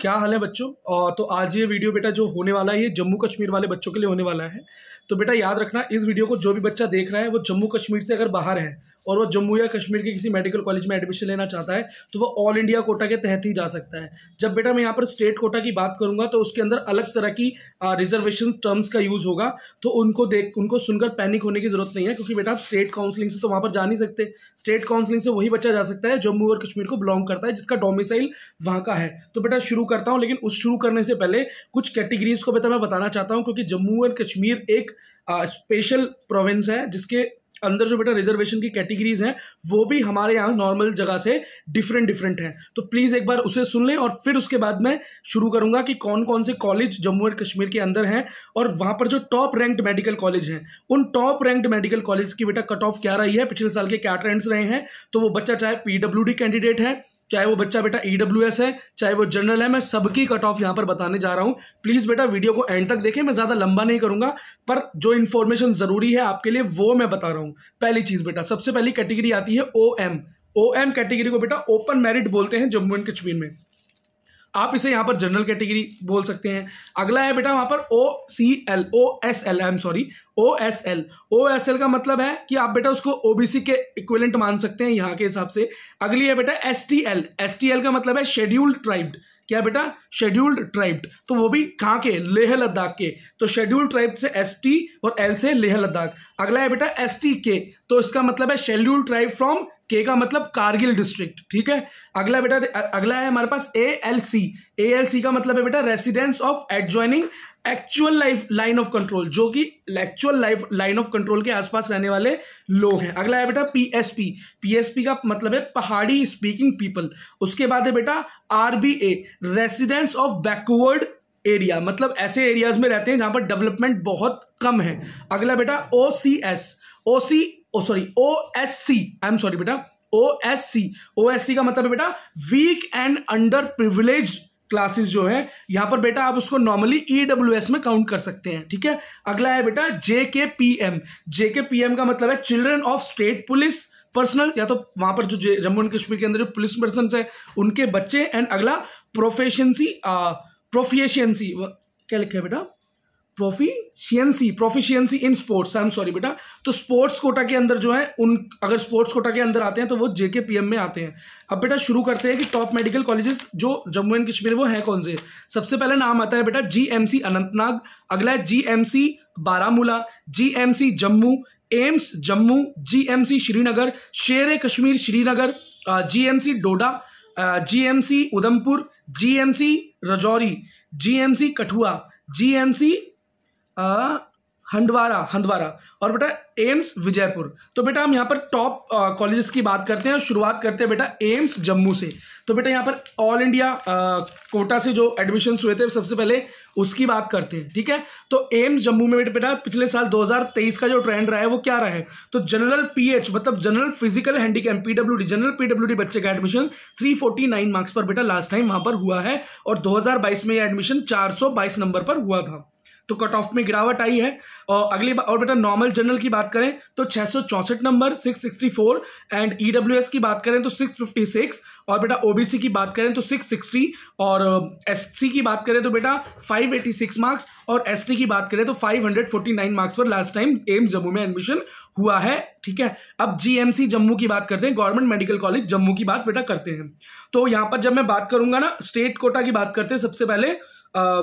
क्या हाल है बच्चों और तो आज ये वीडियो बेटा जो होने वाला है ये जम्मू कश्मीर वाले बच्चों के लिए होने वाला है तो बेटा याद रखना इस वीडियो को जो भी बच्चा देख रहा है वो जम्मू कश्मीर से अगर बाहर है और वो जम्मू या कश्मीर के किसी मेडिकल कॉलेज में एडमिशन लेना चाहता है तो वो ऑल इंडिया कोटा के तहत ही जा सकता है जब बेटा मैं यहाँ पर स्टेट कोटा की बात करूँगा तो उसके अंदर अलग तरह की रिजर्वेशन टर्म्स का यूज़ होगा तो उनको देख उनको सुनकर पैनिक होने की ज़रूरत नहीं है क्योंकि बेटा आप स्टेट काउंसिलिंग से तो वहाँ पर जा नहीं सकते स्टेट काउंसिलिंग से वही बच्चा जा सकता है जम्मू और कश्मीर को बिलोंग करता है जिसका डोमिसाइल वहाँ का है तो बेटा शुरू करता हूँ लेकिन उस शुरू करने से पहले कुछ कैटेगरीज को बेटा मैं बताना चाहता हूँ क्योंकि जम्मू एंड कश्मीर एक स्पेशल प्रोविंस है जिसके अंदर जो बेटा रिजर्वेशन की कैटेगरीज हैं वो भी हमारे यहाँ नॉर्मल जगह से डिफरेंट डिफरेंट हैं तो प्लीज़ एक बार उसे सुन लें और फिर उसके बाद मैं शुरू करूँगा कि कौन कौन से कॉलेज जम्मू एंड कश्मीर के अंदर हैं और वहाँ पर जो टॉप रैंक्ड मेडिकल कॉलेज हैं उन टॉप रैंक्ड मेडिकल कॉलेज की बेटा कट ऑफ क्या रही है पिछले साल के क्या ट्रेंड्स रहे हैं तो वो बच्चा चाहे पी कैंडिडेट है चाहे वो बच्चा बेटा ई e है चाहे वो जनरल है मैं सबकी कट ऑफ यहाँ पर बताने जा रहा हूँ प्लीज़ बेटा वीडियो को एंड तक देखें मैं ज़्यादा लंबा नहीं करूँगा पर जो इन्फॉर्मेशन ज़रूरी है आपके लिए वो मैं बता रहा हूँ पहली चीज़ बेटा सबसे पहली कैटेगरी आती है O M O M category को बेटा ओपन मेरिट बोलते हैं जम्मू एंड कश्मीर में आप इसे यहाँ पर जनरल कैटेगरी बोल सकते हैं अगला है बेटा वहाँ पर O C L O S L I am sorry O S L O S L का मतलब है कि आप बेटा उसको ओबीसी के इक्विलेंट मान सकते हैं यहाँ के हिसाब से अगली है बेटा S T L S T L का मतलब है शेड्यूल्ड ट्राइब्ड क्या बेटा शेड्यूल्ड ट्राइब्ड तो वो भी कहाँ के लेह लद्दाख के तो शेड्यूल ट्राइब से एस टी और एल से लेह लद्दाख अगला है बेटा एस टी के तो इसका मतलब है शेड्यूल ट्राइब फ्रॉम के का मतलब कारगिल डिस्ट्रिक्ट ठीक है अगला बेटा अगला है हमारे पास ए एल सी ए एल सी का मतलब है बेटा residence of adjoining actual life line of control जो कि actual life line of control के आसपास रहने वाले लोग हैं अगला है बेटा पीएसपी पीएसपी का मतलब है पहाड़ी स्पीकिंग पीपल उसके बाद है बेटा RBA residents of backward area मतलब ऐसे एरियाज में रहते हैं जहां पर डेवलपमेंट बहुत कम है अगला बेटा O C S O C O sorry O S C I am sorry बेटा ओ एस सी ओ एस सी का मतलब है बेटा weak and under privilege classes जो है यहाँ पर बेटा आप उसको नॉर्मली ई e में काउंट कर सकते हैं ठीक है अगला है बेटा जे के पी एम जे के पी एम का मतलब है children of state police personal या तो वहां पर जो जम्मू एंड कश्मीर के अंदर जो पुलिस पर्सन है उनके बच्चे एंड अगला प्रोफेशनसी प्रोफिएशंसी क्या लिखा है बेटा proficiency proficiency in sports I am sorry बेटा तो स्पोर्ट्स कोटा के अंदर जो है उन अगर स्पोर्ट्स कोटा के अंदर आते हैं तो वो जेके एम में आते हैं अब बेटा शुरू करते हैं कि टॉप मेडिकल कॉलेजेस जो जम्मू एंड कश्मीर वो हैं कौन से सबसे पहला नाम आता है बेटा जीएमसी अनंतनाग अगला है GMC Baramulla GMC Jammu AIIMS Jammu GMC Srinagar Sher Kashmir Srinagar GMC Doda GMC Udhampur GMC Rajouri GMC Kathua GMC Handwara Handwara और बेटा एम्स विजयपुर तो बेटा हम यहाँ पर टॉप कॉलेजेस की बात करते हैं शुरुआत करते हैं बेटा एम्स जम्मू से तो बेटा यहाँ पर ऑल इंडिया कोटा से जो एडमिशन हुए थे सबसे पहले उसकी बात करते हैं ठीक है तो एम्स जम्मू में बेटा बेटा पिछले साल 2023 का जो ट्रेंड रहा है वो क्या रहा है तो जनरल पी मतलब general physical handicap PWD general PWD बच्चे का एडमिशन थ्री मार्क्स पर बेटा लास्ट टाइम वहाँ पर हुआ है और दो में यह एडमिशन चार नंबर पर हुआ था तो कट ऑफ में गिरावट आई है और अगली और बेटा नॉर्मल जनरल की बात करें तो छः नंबर 664 एंड एस की बात करें तो 656 और बेटा ओबीसी की बात करें तो 660 और एससी की बात करें तो बेटा 586 मार्क्स और एसटी की बात करें तो 549 मार्क्स पर लास्ट टाइम एम्स जम्मू में एडमिशन हुआ है ठीक है अब सी जम्मू की बात करते हैं गवर्नमेंट मेडिकल कॉलेज जम्मू की बात बेटा करते हैं तो यहाँ पर जब मैं बात करूंगा ना स्टेट कोटा की बात करते हैं सबसे पहले आ,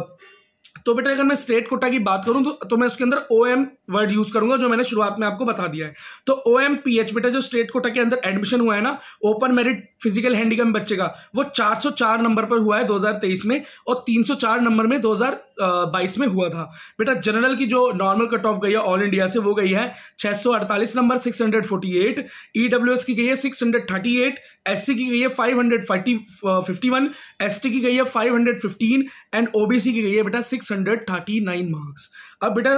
तो बेटा अगर मैं स्ट्रेट कोटा की बात करूं तो तो मैं उसके अंदर ओ एम वर्ड यूज करूंगा जो मैंने शुरुआत में आपको बता दिया है तो ओ एम पी एच बेटा जो स्टेट कोटा के अंदर एडमिशन हुआ है ना ओपन मेरिट फिजिकल हैंडीकैम बच्चे का वो 404 नंबर पर हुआ है 2023 में और 304 नंबर में 2022 में हुआ था बेटा जनरल की जो नॉर्मल कट ऑफ गई है ऑल इंडिया से वो गई है 648 नंबर 648 ईडब्ल्यूएस e की गई है 638 एससी की गई है 551 एसटी की गई है फाइव एंड ओबीसी की गई है बेटा सिक्स मार्क्स अब बेटा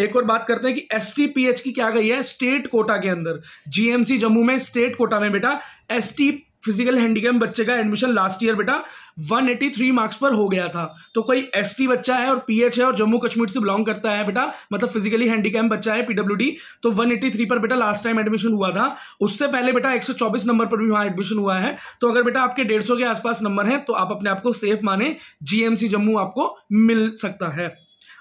एक और बात करते हैं कि एस की क्या गई है स्टेट कोटा के अंदर जीएमसी जम्मू में स्टेट कोटा में बेटा एस फिजिकल हैंडीकैप बच्चे का एडमिशन लास्ट ईयर बेटा 183 मार्क्स पर हो गया था तो कोई एस बच्चा है और पीएच है और जम्मू कश्मीर से बिलोंग करता है बेटा मतलब फिजिकली हैंडीकैप बच्चा है पीडब्ल्यू तो 183 पर बेटा लास्ट टाइम एडमिशन हुआ था उससे पहले बेटा 124 नंबर पर भी वहाँ एडमिशन हुआ है तो अगर बेटा आपके डेढ़ के आसपास नंबर है तो आप अपने आप को सेफ माने जीएमसी जम्मू आपको मिल सकता है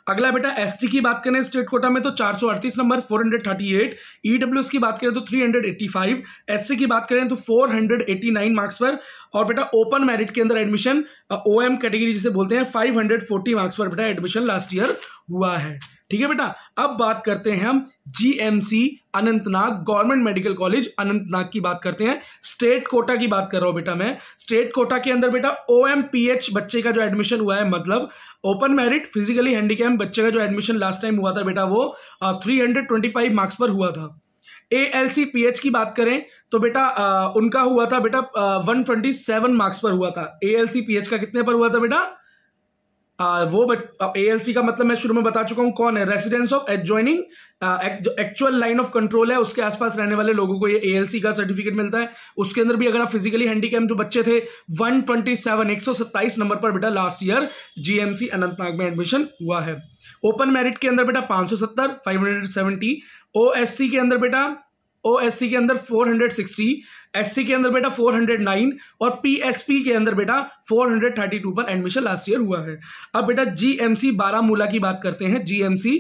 अगला बेटा एसटी की बात करें स्टेट कोटा में तो 438 नंबर 438 ईडब्ल्यूएस e की बात करें तो 385 एससी की बात करें तो 489 मार्क्स पर और बेटा ओपन मेरिट के अंदर एडमिशन ओएम कैटेगरी जिसे बोलते हैं 540 मार्क्स पर बेटा एडमिशन लास्ट ईयर हुआ है ठीक है बेटा अब बात करते हैं हम GMC Anantnag government medical college Anantnag की बात करते हैं स्टेट कोटा की बात कर रहा हूं बेटा मैं स्टेट कोटा के अंदर बेटा ओएमपीएच बच्चे का जो एडमिशन हुआ है मतलब ओपन मेरिट फिजिकली हैंडीकैम बच्चे का जो एडमिशन लास्ट टाइम हुआ था बेटा वो three hundred twenty five marks पर हुआ था A L C P H की बात करें तो बेटा उनका हुआ था बेटा वन ट्वेंटी सेवन मार्क्स पर हुआ था A L C P H का कितने पर हुआ था बेटा आ, वो एल एएलसी का मतलब मैं शुरू में बता चुका हूं कौन है residence of adjoining actual line of control है उसके आसपास रहने वाले लोगों को ये एएलसी का सर्टिफिकेट मिलता है उसके अंदर भी अगर आप फिजिकली हैंडीकैम जो बच्चे थे 127 127 नंबर पर बेटा लास्ट ईयर जीएमसी अनंतनाग में एडमिशन हुआ है ओपन मेरिट के अंदर बेटा ओ एस सी के अंदर बेटा ओ के अंदर 460 एससी के अंदर बेटा 409 और पीएसपी के अंदर बेटा 432 पर एडमिशन लास्ट ईयर हुआ है अब बेटा जीएमसी बारामूला की बात करते हैं GMC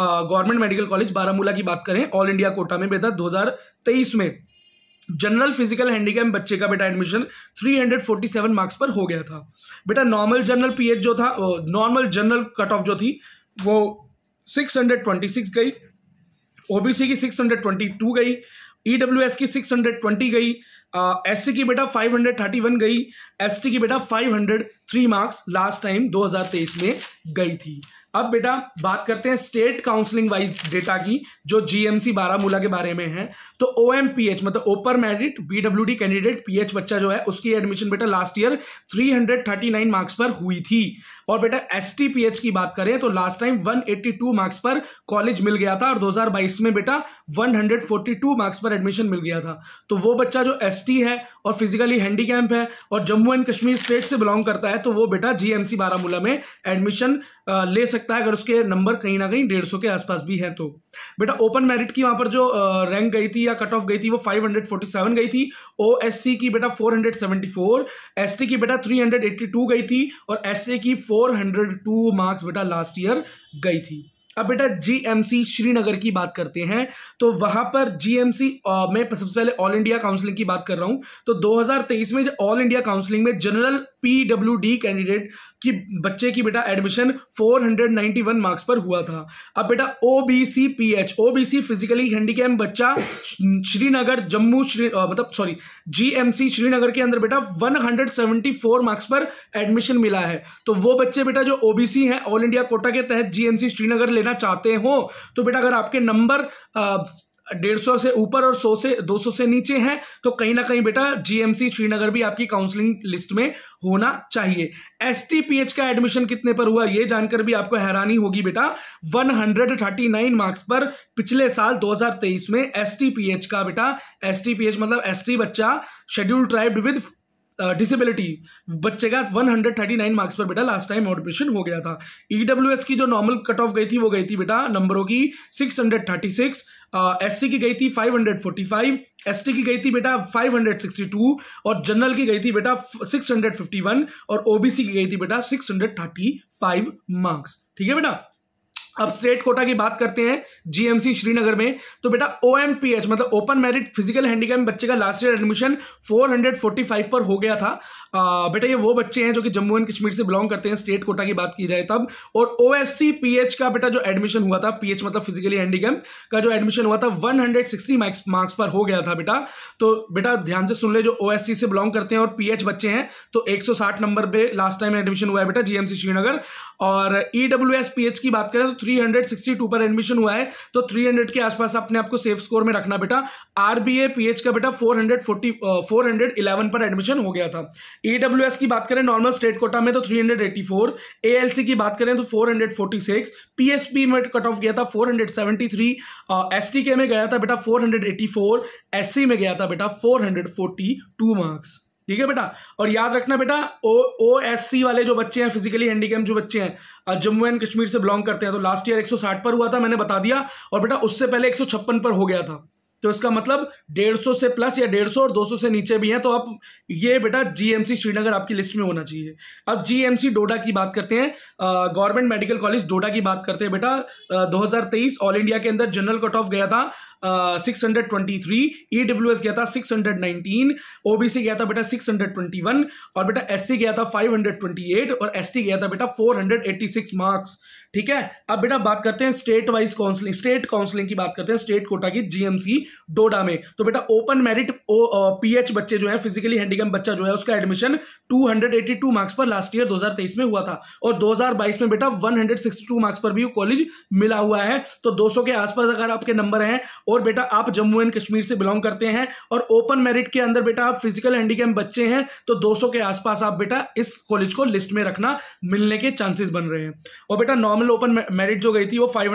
government medical college Baramulla की बात करें ऑल इंडिया कोटा में बेटा 2023 में जनरल फिजिकल हैंडीकैप बच्चे का बेटा एडमिशन 347 मार्क्स पर हो गया था बेटा नॉर्मल जनरल पीएच जो था नॉर्मल जनरल कट ऑफ जो थी वो 626 गई ओबीसी की 622 गई ईडब्ल्यूएस की 620 गई एससी की बेटा 531 गई एसटी की बेटा 503 मार्क्स लास्ट टाइम 2023 में गई थी अब बेटा बात करते हैं स्टेट काउंसलिंग वाइज डेटा की जो जीएमसी बारामूला के बारे में है तो ओ मतलब ओपर डब्ल्यू बीडब्ल्यूडी कैंडिडेट पीएच बच्चा जो है उसकी एडमिशन बेटा लास्ट ईयर 339 मार्क्स पर हुई थी और बेटा एस टी की बात करें तो लास्ट टाइम 182 मार्क्स पर कॉलेज मिल गया था और 2022 में बेटा 142 मार्क्स पर एडमिशन मिल गया था तो वो बच्चा जो एस है और फिजिकली हैंडी है और जम्मू एंड कश्मीर स्टेट से बिलोंग करता है तो वो बेटा जीएमसी बारामूला में एडमिशन ले सकता सकता है अगर उसके नंबर कहीं ना कहीं डेढ़ सौ के आसपास भी हैं तो बेटा ओपन मेरिट की वहां पर जो रैंक गई थी या कट ऑफ गई थी वो 547 गई थी ओएससी की बेटा 474 एसटी की बेटा 382 गई थी और एस की 402 मार्क्स बेटा लास्ट ईयर गई थी अब बेटा जीएमसी श्रीनगर की बात करते हैं तो वहां पर जीएमसी में सबसे पहले ऑल इंडिया काउंसलिंग की बात कर रहा हूं तो 2023 में ऑल इंडिया काउंसलिंग में जनरल पीडब्ल्यूडी कैंडिडेट की बच्चे की बेटा एडमिशन 491 मार्क्स पर हुआ था अब बेटा O B OBC physically handicap बच्चा श्रीनगर जम्मू श्री मतलब सॉरी जीएमसी श्रीनगर के अंदर बेटा 174 मार्क्स पर एडमिशन मिला है तो वो बच्चे बेटा जो ओबीसी हैं ऑल इंडिया कोटा के तहत जीएमसी श्रीनगर लेना चाहते हो तो बेटा अगर आपके नंबर डेढ़ सौ से ऊपर और सौ से दो सौ से नीचे हैं तो कहीं ना कहीं बेटा जीएमसी श्रीनगर भी आपकी काउंसलिंग लिस्ट में होना चाहिए एस का एडमिशन कितने पर हुआ ये जानकर भी आपको हैरानी होगी बेटा 139 मार्क्स पर पिछले साल 2023 में एस का बेटा एस मतलब एस बच्चा शेड्यूल ट्राइब विद डिसेबिलिटी बच्चे का 139 मार्क्स पर बेटा लास्ट टाइम एडमिशन हो गया था ई e की जो नॉर्मल कट ऑफ गई थी वो गई थी बेटा नंबरों की 636 एससी uh, की गई थी 545 एसटी की गई थी बेटा 562 और जनरल की गई थी बेटा 651 और ओबीसी की गई थी बेटा 635 मार्क्स ठीक है बेटा अब स्टेट कोटा की बात करते हैं जीएमसी श्रीनगर में तो बेटा ओएमपीएच मतलब ओपन मेरिट फिजिकल हैंडीकैप बच्चे का लास्ट ईयर एडमिशन 445 पर हो गया था आ, बेटा ये वो बच्चे हैं जो कि जम्मू एंड कश्मीर से बिलोंग करते हैं स्टेट कोटा की बात की जाए तब और ओएससी पीएच का बेटा जो एडमिशन हुआ था पीएच मतलब फिजिकली हैंडीकैप का जो एडमिशन हुआ था वन मार्क्स मार्क्स पर हो गया था बेटा तो बेटा ध्यान से सुन ले जो ओएससी से बिलोंग करते हैं और पीएच बच्चे हैं तो एक नंबर पर लास्ट टाइम एडमिशन हुआ है बेटा जीएमसी श्रीनगर और ईडब्ल्यूएस e पीएच की बात करें तो 362 पर एडमिशन हुआ है तो 300 के आसपास अपने आपको सेफ स्कोर में रखना बेटा आरबीए पीएच का बेटा 440 411 पर एडमिशन हो गया था ईडब्ल्यूएस की बात करें नॉर्मल स्टेट कोटा में तो 384 एएलसी की बात करें तो 446 पीएसपी में कट ऑफ गया था 473 एसटीके में गया था बेटा 484 एससी में गया था बेटा 442 मार्क्स ठीक है बेटा और याद रखना बेटा ओ ओ एस सी वाले जो बच्चे हैं फिजिकली हैंडीकैप जो बच्चे हैं जम्मू एंड कश्मीर से बिलोंग करते हैं तो लास्ट ईयर 160 पर हुआ था मैंने बता दिया और बेटा उससे पहले 156 पर हो गया था तो इसका मतलब 150 से प्लस या 150 और 200 से नीचे भी हैं तो आप ये बेटा जीएमसी श्रीनगर आपकी लिस्ट में होना चाहिए अब जीएमसी डोडा की बात करते हैं गवर्नमेंट मेडिकल कॉलेज डोडा की बात करते हैं बेटा दो ऑल इंडिया के अंदर जनरल कट ऑफ गया था six hundred twenty three E W S गया था six hundred nineteen O B C गया था बेटा सिक्स हंड्रेड ट्वेंटी वन और बेटा एस सी गया था फाइव हंड्रेड ट्वेंटी एट और एस टी गया था बेटा four hundred eighty six marks ठीक है अब बेटा बात करते हैं state wise counselling state counselling की बात करते हैं स्टेट कोटा की जीएमसी डोडा में तो बेटा ओपन मेरिट पीएच बच्चे जो है फिजिकली हैंडीकैप बच्चा जो है उसका एडमिशन 282 मार्क्स पर लास्ट ईयर 2023 में हुआ था और 2022 में बेटा 162 मार्क्स पर भी कॉलेज मिला हुआ है तो 200 के आसपास अगर आपके नंबर हैं और बेटा आप जम्मू एंड कश्मीर से बिलोंग करते हैं और ओपन मेरिट के अंदर बेटा आप फिजिकल हैंडीकैप बच्चे हैं तो दो के आसपास आप बेटा इस कॉलेज को लिस्ट में रखना मिलने के चांसेस बन रहे हैं और बेटा नॉर्मल ओपन मेरिट जो गई थी वो फाइव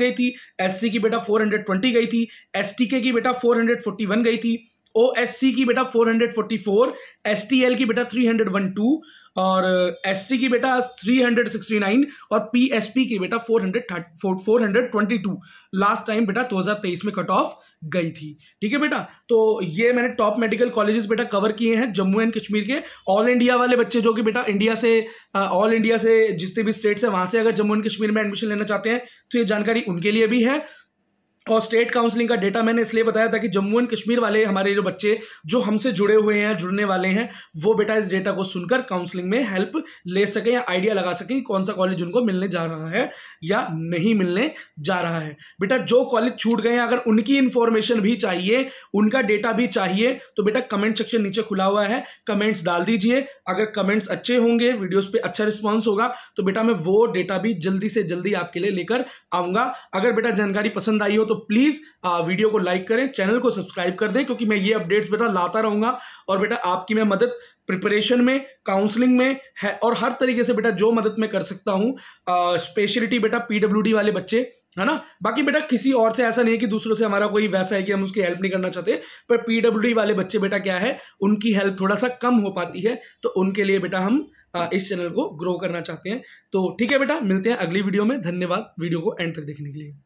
गई थी एस की बेटा फोर गई थी एस एसटीके की बेटा 441 गई थी ओएससी की बेटा 444 एसटीएल की बेटा 312 और एसटी uh, की बेटा 369 और पीएसपी की बेटा 400 422 लास्ट टाइम बेटा 2023 में कट ऑफ गई थी ठीक है बेटा तो ये मैंने टॉप मेडिकल कॉलेजेस बेटा कवर किए हैं जम्मू एंड कश्मीर के ऑल इंडिया वाले बच्चे जो कि बेटा इंडिया से ऑल uh, इंडिया से जितने भी स्टेट्स हैं वहां से अगर जम्मू एंड कश्मीर में एडमिशन लेना चाहते हैं तो ये जानकारी उनके लिए भी है और स्टेट काउंसलिंग का डेटा मैंने इसलिए बताया था कि जम्मू एंड कश्मीर वाले हमारे जो बच्चे जो हमसे जुड़े हुए हैं जुड़ने वाले हैं वो बेटा इस डेटा को सुनकर काउंसलिंग में हेल्प ले सकें या आइडिया लगा सकें कि कौन सा कॉलेज उनको मिलने जा रहा है या नहीं मिलने जा रहा है बेटा जो कॉलेज छूट गए हैं अगर उनकी इन्फॉर्मेशन भी चाहिए उनका डेटा भी चाहिए तो बेटा कमेंट सेक्शन नीचे खुला हुआ है कमेंट्स डाल दीजिए अगर कमेंट्स अच्छे होंगे वीडियोज पर अच्छा रिस्पॉन्स होगा तो बेटा मैं वो डेटा भी जल्दी से जल्दी आपके लिए लेकर आऊँगा अगर बेटा जानकारी पसंद आई हो तो प्लीज़ वीडियो को लाइक करें चैनल को सब्सक्राइब कर दें क्योंकि मैं ये अपडेट्स बेटा लाता रहूंगा और बेटा आपकी मैं मदद प्रिपरेशन में काउंसलिंग में है और हर तरीके से बेटा जो मदद मैं कर सकता हूँ स्पेशलिटी बेटा पीडब्ल्यूडी वाले बच्चे है ना बाकी बेटा किसी और से ऐसा नहीं है कि दूसरों से हमारा कोई वैसा है कि हम उसकी हेल्प नहीं करना चाहते पर पीडब्ल्यूडी वाले बच्चे बेटा क्या है उनकी हेल्प थोड़ा सा कम हो पाती है तो उनके लिए बेटा हम इस चैनल को ग्रो करना चाहते हैं तो ठीक है बेटा मिलते हैं अगली वीडियो में धन्यवाद वीडियो को एंड तक देखने के लिए